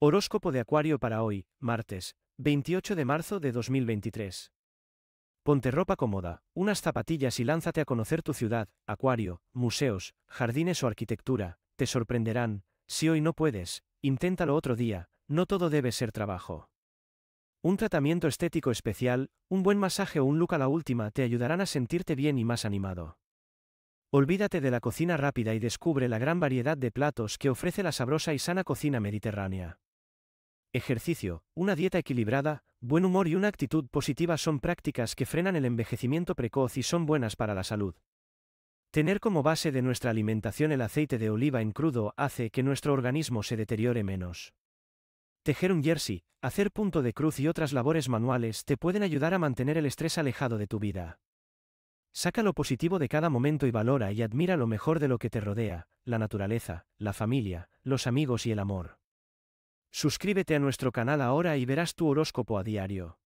Horóscopo de Acuario para hoy, martes, 28 de marzo de 2023. Ponte ropa cómoda, unas zapatillas y lánzate a conocer tu ciudad, acuario, museos, jardines o arquitectura, te sorprenderán, si hoy no puedes, inténtalo otro día, no todo debe ser trabajo. Un tratamiento estético especial, un buen masaje o un look a la última te ayudarán a sentirte bien y más animado. Olvídate de la cocina rápida y descubre la gran variedad de platos que ofrece la sabrosa y sana cocina mediterránea. Ejercicio, una dieta equilibrada, buen humor y una actitud positiva son prácticas que frenan el envejecimiento precoz y son buenas para la salud. Tener como base de nuestra alimentación el aceite de oliva en crudo hace que nuestro organismo se deteriore menos. Tejer un jersey, hacer punto de cruz y otras labores manuales te pueden ayudar a mantener el estrés alejado de tu vida. Saca lo positivo de cada momento y valora y admira lo mejor de lo que te rodea, la naturaleza, la familia, los amigos y el amor. Suscríbete a nuestro canal ahora y verás tu horóscopo a diario.